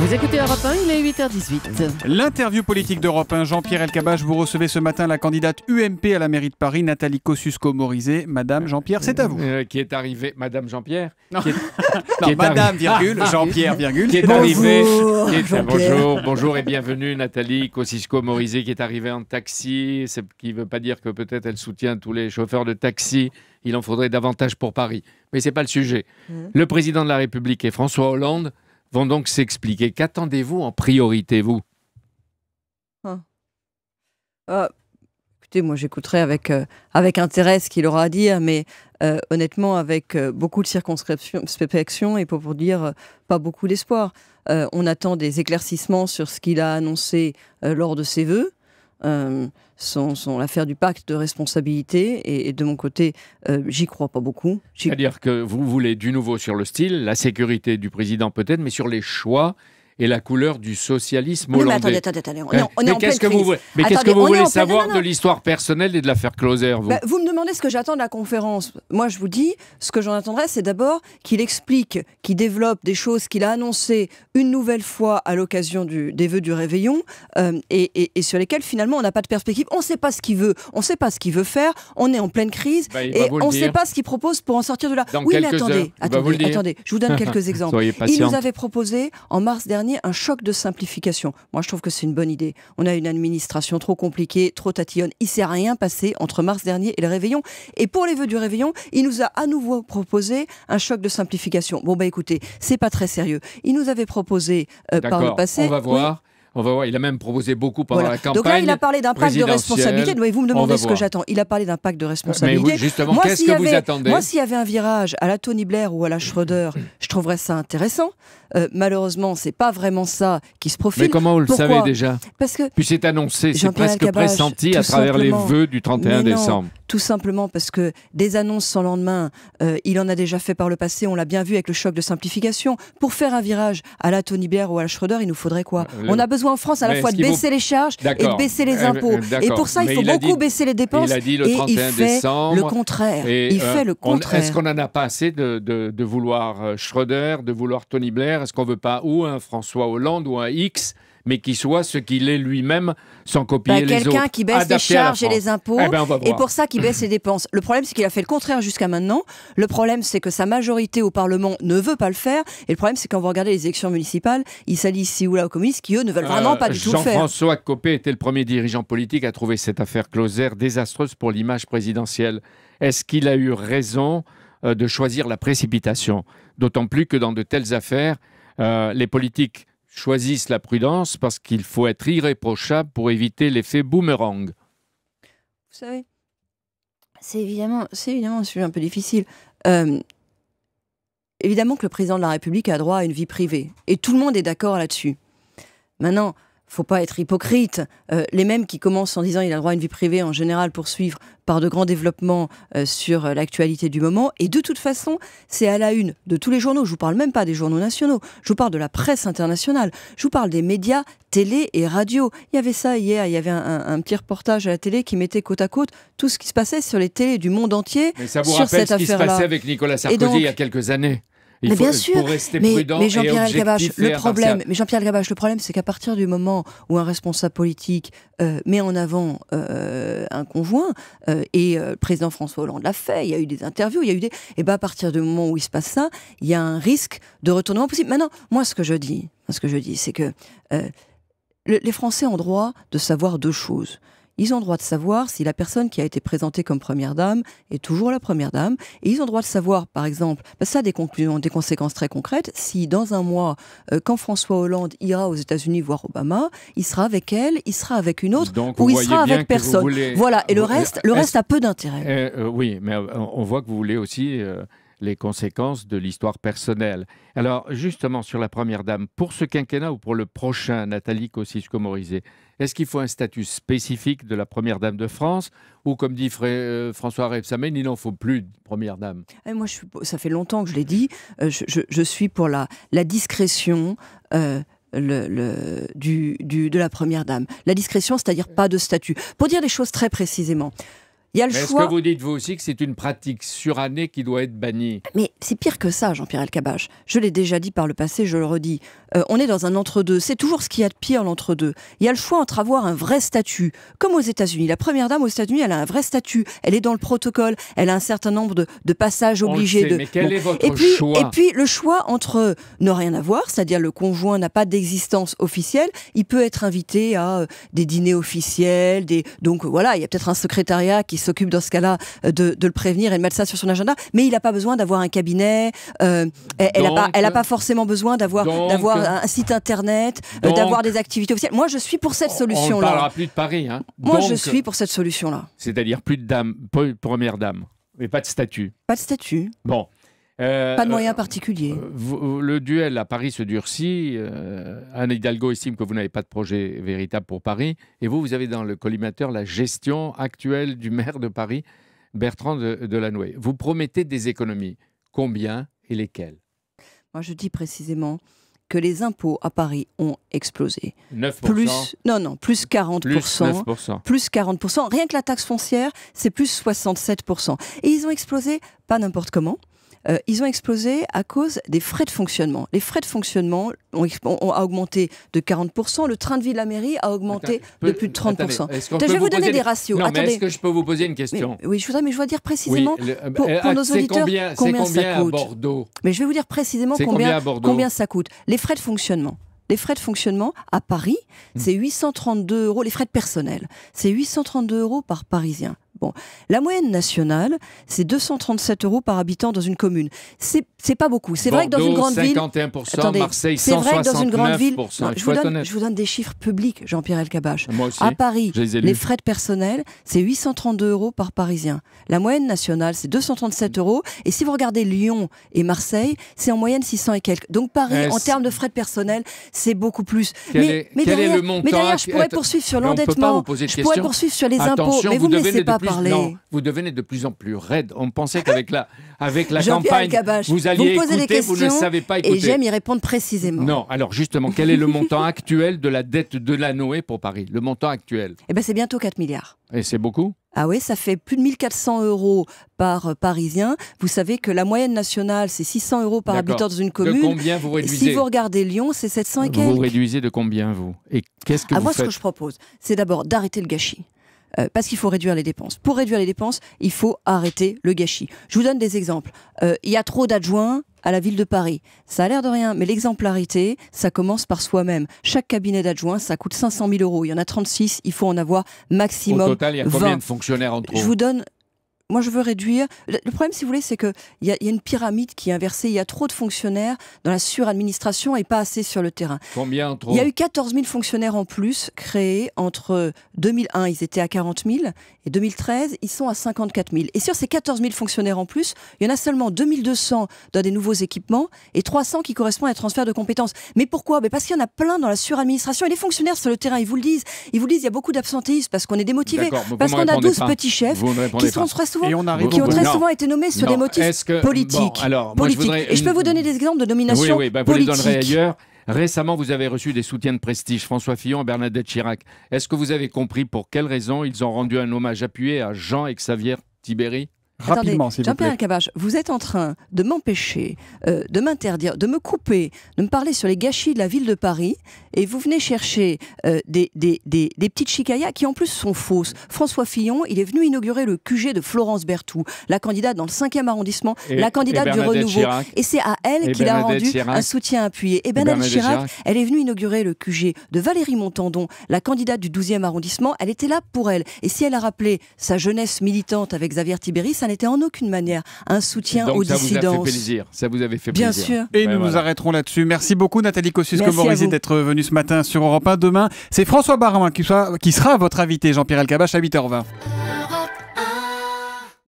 Vous écoutez Europe 1, il est 8h18. L'interview politique d'Europe 1, Jean-Pierre Elkabach, vous recevez ce matin la candidate UMP à la mairie de Paris, Nathalie Kosciusko-Morizet. Madame Jean-Pierre, c'est à vous. Euh, qui est arrivée, Madame Jean-Pierre Non, Madame, virgule, ah, ah. Jean-Pierre, virgule. Qui est arrivée. bonjour, bonjour et bienvenue, Nathalie Kosciusko-Morizet, qui est arrivée en taxi. Ce qui ne veut pas dire que peut-être elle soutient tous les chauffeurs de taxi. Il en faudrait davantage pour Paris. Mais ce n'est pas le sujet. Mmh. Le président de la République est François Hollande vont donc s'expliquer. Qu'attendez-vous en priorité, vous hein. ah, Écoutez, moi j'écouterai avec, euh, avec intérêt ce qu'il aura à dire, mais euh, honnêtement avec euh, beaucoup de circonspection et pour, vous dire pas beaucoup d'espoir. on attend des éclaircissements sur ce qu'il a annoncé lors de ses vœux. Euh, sont, l'affaire du pacte de responsabilité. Et, de mon côté, euh, j'y crois pas beaucoup. C'est-à-dire que vous voulez du nouveau sur le style, la sécurité du président peut-être, mais sur les choix et la couleur du socialisme hollandais. Mais, qu'est-ce que vous, voulez, mais qu'est-ce que vous voulez savoir de l'histoire personnelle et de l'affaire Closer vous, bah, vous me demandez ce que j'attends de la conférence. Moi, je vous dis, ce que j'en attendrais, c'est d'abord qu'il explique, qu'il développe des choses qu'il a annoncées une nouvelle fois à l'occasion des vœux du réveillon euh, et, sur lesquelles, finalement on n'a pas de perspective. On ne sait pas ce qu'il veut, on ne sait pas ce qu'il veut faire, on est en pleine crise bah, et on ne sait pas ce qu'il propose pour en sortir de là. oui, mais attendez, attendez, attendez, je vous donne quelques exemples. il nous avait proposé en mars dernier un choc de simplification. Moi, je trouve que c'est une bonne idée. On a une administration trop compliquée, trop tatillonne. Il s'est rien passé entre mars dernier et le réveillon. Et pour les vœux du réveillon, il nous a à nouveau proposé un choc de simplification. Bon, ben écoutez, c'est pas très sérieux. Il nous avait proposé euh, par le passé. On va voir. On va voir, il a même proposé beaucoup pendant la campagne. Donc là, il a parlé d'un pacte de responsabilité. vous me demandez ce que j'attends. Il a parlé d'un pacte de responsabilité. Mais justement, qu'est-ce que vous attendez Moi, s'il y avait un virage à la Tony Blair ou à la Schroeder, je trouverais ça intéressant. Euh, malheureusement, c'est pas vraiment ça qui se profile. Mais comment vous le savez déjà Parce que. Puis c'est annoncé, c'est presque pressenti à travers les vœux du 31 décembre tout simplement parce que des annonces sans lendemain, euh, il en a déjà fait par le passé, on l'a bien vu avec le choc de simplification. Pour faire un virage à la Tony Blair ou à la Schroeder, il nous faudrait quoi euh, On a besoin en France à la fois de baisser les charges et de baisser les euh, impôts. Et pour ça, il faut beaucoup baisser les dépenses. Il a dit le 31 fait décembre. Le contraire. il fait le contraire. Est-ce qu'on n'en a pas assez de, vouloir Schroeder, de vouloir Tony Blair Est-ce qu'on veut pas ou un François Hollande ou un X mais qui soit ce qu'il est lui-même sans copier bah, les autres. Quelqu'un qui baisse les charges et les impôts, eh ben, et pour ça qui baisse les dépenses. Le problème, c'est qu'il a fait le contraire jusqu'à maintenant. Le problème, c'est que sa majorité au Parlement ne veut pas le faire. Et le problème, c'est quand vous regardez les élections municipales, il s'allient ici ou là aux communistes qui, eux, ne veulent euh, vraiment pas du tout le faire. Jean-François Copé était le premier dirigeant politique à trouver cette affaire Closer désastreuse pour l'image présidentielle. Est-ce qu'il a eu raison euh, de choisir la précipitation D'autant plus que dans de telles affaires, euh, les politiques choisissent la prudence parce qu'il faut être irréprochable pour éviter l'effet boomerang. Vous savez, c'est évidemment, c'est évidemment un sujet un peu difficile. Euh, évidemment que le président de la République a droit à une vie privée. Et tout le monde est d'accord là-dessus. Maintenant, faut pas être hypocrite. Euh, les mêmes qui commencent en disant il a le droit à une vie privée en général poursuivent par de grands développements euh, sur euh, l'actualité du moment. Et de toute façon, c'est à la une de tous les journaux. Je vous parle même pas des journaux nationaux. Je vous parle de la presse internationale. Je vous parle des médias télé et radio. Il y avait ça hier. Il y avait un, petit reportage à la télé qui mettait côte à côte tout ce qui se passait sur les télés du monde entier. Mais ça vous sur rappelle ce qui se passait avec Nicolas Sarkozy il y a quelques années mais bien sûr, mais, Jean-Pierre Gabache, le problème, mais Jean-Pierre le problème, c'est qu'à partir du moment où un responsable politique euh, met en avant euh, un conjoint euh, et le président François Hollande l'a fait, il y a eu des interviews, il y a eu des, et eh ben à partir du moment où il se passe ça, il y a un risque de retournement possible. Maintenant, moi, ce que je dis, ce que je dis, c'est que les Français ont droit de savoir deux choses. Ils ont droit de savoir si la personne qui a été présentée comme première dame est toujours la première dame. Et ils ont droit de savoir, par exemple, bah, ça a des, conséquences très concrètes, si dans un mois, euh, quand François Hollande ira aux États-Unis voir Obama, il sera avec elle, il sera avec une autre, ou il sera avec personne. Voilà. Et le reste, le reste a peu d'intérêt. Euh, euh, oui, mais on voit que vous voulez aussi les conséquences de l'histoire personnelle. Alors, justement, sur la Première Dame, pour ce quinquennat ou pour le prochain, Nathalie Kosciusko-Morizet, est-ce qu'il faut un statut spécifique de la Première Dame de France Ou, comme dit euh, François Rebsamen, il n'en faut plus de Première Dame eh, Moi, ça fait longtemps que je l'ai dit, euh, je, suis pour la, discrétion. Euh, du, de la première dame. La discrétion, c'est-à-dire pas de statut. Pour dire des choses très précisément, il y a le choix. Est-ce que vous dites vous aussi que c'est une pratique surannée qui doit être bannie Mais c'est pire que ça, Jean-Pierre Elkabach. Je l'ai déjà dit par le passé, je le redis. Euh, on est dans un entre-deux. C'est toujours ce qu'il y a de pire, l'entre-deux. Il y a le choix entre avoir un vrai statut, comme aux États-Unis. La première dame aux États-Unis, elle a un vrai statut. Elle est dans le protocole. Elle a un certain nombre de, passages obligés. de... et puis, Et puis le choix entre ne rien avoir, c'est-à-dire le conjoint n'a pas d'existence officielle. Il peut être invité à euh, des dîners officiels, des donc voilà, il y a peut-être un secrétariat qui s'occupe dans ce cas-là euh, de, le prévenir et de mettre ça sur son agenda. Mais il n'a pas besoin d'avoir un cabinet. Euh, elle n'a pas, elle a pas euh, forcément besoin d'avoir d'avoir un site internet, d'avoir des activités officielles. Moi, je suis pour cette solution-là. On ne parlera plus de Paris. Hein. Moi, je suis pour cette solution-là. C'est-à-dire plus de dames, première dame, mais pas de statut. Pas de statut. Bon. Euh, pas de moyens particuliers. Euh, le duel à Paris se durcit. Euh, Anne Hidalgo estime que vous n'avez pas de projet véritable pour Paris. Et vous, vous avez dans le collimateur la gestion actuelle du maire de Paris, Bertrand de, vous promettez des économies. Combien et lesquelles Moi, je dis précisément que les impôts à Paris ont explosé. 9%. Plus, non, non, plus 40%. Plus 40%. Rien que la taxe foncière, c'est plus 67%. Et ils ont explosé, pas n'importe comment, euh, ils ont explosé à cause des frais de fonctionnement. Les frais de fonctionnement ont, augmenté de 40%, le train de vie de la mairie a augmenté de plus de 30%. je vais vous, donner des ratios. Non, est-ce que je peux vous poser une question Oui, je voudrais, mais je dire précisément pour, euh, euh, nos auditeurs combien, ça coûte. à Bordeaux Mais je vais vous dire précisément combien, combien ça coûte. Les frais de fonctionnement les frais de fonctionnement à Paris, hmm. c'est 832 euros, les frais de personnel, c'est 832 euros par Parisien. Bon. La moyenne nationale, c'est 237 euros par habitant dans une commune. C'est pas beaucoup. C'est vrai que dans une grande ville. Attendez, C'est vrai dans une grande ville. je, vous donne, des chiffres publics, Jean-Pierre Elkabach. À Paris, les, frais de personnel, c'est 832 euros par parisien. La moyenne nationale, c'est 237 euros. Et si vous regardez Lyon et Marseille, c'est en moyenne 600 et quelques. Donc Paris, eh, en termes de frais de personnel, c'est beaucoup plus. mais, derrière, je pourrais poursuivre sur l'endettement. Je pourrais poursuivre sur les impôts. mais vous ne me laissez pas non, vous devenez de plus en plus raide. On pensait qu'avec la, avec la campagne, vous alliez écouter, vous ne savez pas écouter. Et j'aime y répondre précisément. Non, alors justement, quel est le montant actuel de la dette de la Noé pour Paris Le montant actuel Eh bien, c'est bientôt 4 milliards. Et c'est beaucoup ah oui, ça fait plus de 1400 euros par euh, Parisien. Vous savez que la moyenne nationale, c'est 600 euros par habitant dans une commune. De combien vous réduisez Si vous regardez Lyon, c'est 700 Vous réduisez de combien, vous Et qu'est-ce que ah, vous Moi, faites ce que je propose, c'est d'abord d'arrêter le gâchis. Euh, parce qu'il faut réduire les dépenses. Pour réduire les dépenses, il faut arrêter le gâchis. Je vous donne des exemples. Euh, il y a trop d'adjoints à la ville de Paris. Ça a l'air de rien, mais l'exemplarité, ça commence par soi-même. Chaque cabinet d'adjoints, ça coûte 500 000 euros. Il y en a 36, il faut en avoir maximum. Au total, il y a combien de fonctionnaires en trop Je vous donne moi je veux réduire. Le problème, si vous voulez, c'est qu'il y, a, y a une pyramide qui est inversée. Il y a trop de fonctionnaires dans la suradministration et pas assez sur le terrain. Combien trop Il y a eu 14 000 fonctionnaires en plus créés entre 2001, ils étaient à 40 000, et 2013, ils sont à 54 000. Et sur ces 14 000 fonctionnaires en plus, il y en a seulement 2200 dans des nouveaux équipements et 300 qui correspondent à des transfert de compétences. Mais pourquoi ben Parce qu'il y en a plein dans la suradministration. Et les fonctionnaires sur le terrain, ils vous le disent. Ils vous le disent, il y a beaucoup d'absentéisme parce qu'on est démotivé, parce qu'on a 12 petits chefs qui sont souvent et qui ont très souvent été nommés sur des motifs politiques. alors, Et je peux vous donner des exemples de nominations oui, oui, bah, vous les donnerez ailleurs. Récemment, vous avez reçu des soutiens de prestige, François Fillon et Bernadette Chirac. Est-ce que vous avez compris pour quelles raisons ils ont rendu un hommage appuyé à Jean et Xavier Tiberi Rapidement, Attendez, Jean-Pierre Cabache, vous êtes en train de m'empêcher, euh, de m'interdire, de me couper, de me parler sur les gâchis de la ville de Paris, et vous venez chercher euh, des, des, des, petites chicayas qui en plus sont fausses. François Fillon, il est venu inaugurer le QG de Florence Berthoud, la candidate dans le 5e arrondissement, la candidate du renouveau. Et c'est à elle qu'il a rendu un soutien appuyé. Et Bernadette Chirac, elle est venue inaugurer le QG de Valérie Montandon, la candidate du 12e arrondissement. Elle était là pour elle. Et si elle a rappelé sa jeunesse militante avec Xavier Tibéry, ça n'était en aucune manière un soutien aux aux ça Vous a fait plaisir. Ça vous avait fait plaisir. Bien sûr. Et ben nous nous arrêterons là-dessus. Merci beaucoup Nathalie Kosciusko-Morizet d'être venue ce matin sur Europe 1. Demain, c'est François Barouin hein, qui, soit, qui sera votre invité, Jean-Pierre Elkabach, à 8h20.